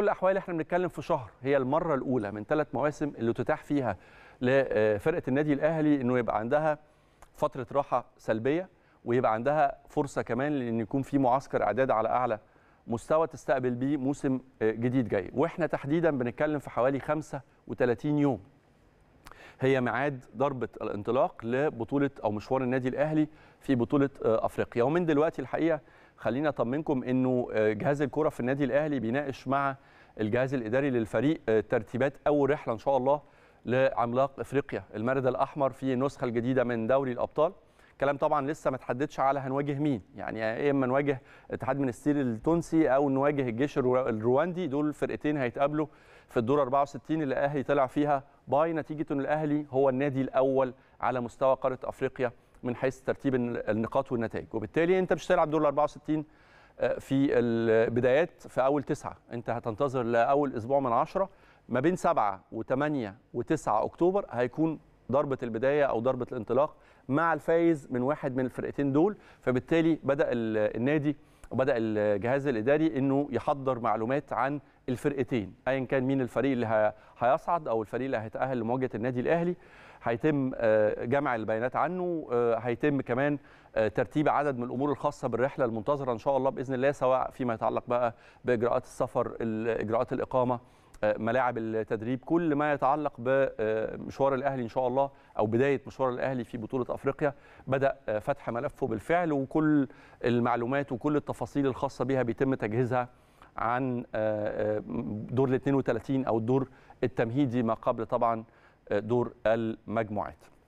كل الاحوال احنا بنتكلم في شهر هي المره الاولى من ثلاث مواسم اللي تتاح فيها لفرقه النادي الاهلي انه يبقى عندها فتره راحه سلبيه ويبقى عندها فرصه كمان لان يكون في معسكر اعداد على اعلى مستوى تستقبل بيه موسم جديد جاي واحنا تحديدا بنتكلم في حوالي 35 يوم هي ميعاد ضربه الانطلاق لبطوله او مشوار النادي الاهلي في بطوله افريقيا ومن دلوقتي الحقيقه خلينا اطمنكم انه آه، جهاز الكره في النادي الاهلي بيناقش مع الجهاز الاداري للفريق آه، ترتيبات اول رحله ان شاء الله لعملاق افريقيا المارد الاحمر في النسخه الجديده من دوري الابطال كلام طبعا لسه ما تحددش على هنواجه مين يعني يا اما نواجه اتحاد منستير التونسي او نواجه الجيش الرواندي دول فرقتين هيتقابلوا في الدور 64 اللي الاهلي طلع فيها باي نتيجه ان الاهلي هو النادي الاول على مستوى قاره افريقيا من حيث ترتيب النقاط والنتائج وبالتالي انت مش هتلعب دور ال 64 في البدايات في اول تسعه انت هتنتظر لاول اسبوع من عشره ما بين 7 و8 و9 اكتوبر هيكون ضربه البدايه او ضربه الانطلاق مع الفايز من واحد من الفرقتين دول فبالتالي بدا النادي وبدا الجهاز الاداري انه يحضر معلومات عن الفرقتين ايا كان مين الفريق اللي هيصعد او الفريق اللي هيتاهل لمواجهه النادي الاهلي هيتم آه، جمع البيانات عنه آه، هيتم كمان آه، ترتيب عدد من الامور الخاصه بالرحله المنتظره ان شاء الله باذن الله سواء فيما يتعلق بقى باجراءات السفر اجراءات الاقامه ملاعب التدريب كل ما يتعلق بمشوار آه، الاهلي ان شاء الله او بدايه مشوار الاهلي في بطوله افريقيا بدا آه، فتح ملفه بالفعل وكل المعلومات وكل التفاصيل الخاصه بها بيتم تجهيزها عن آه، دور ال 32 او الدور التمهيدي ما قبل طبعا دور المجموعات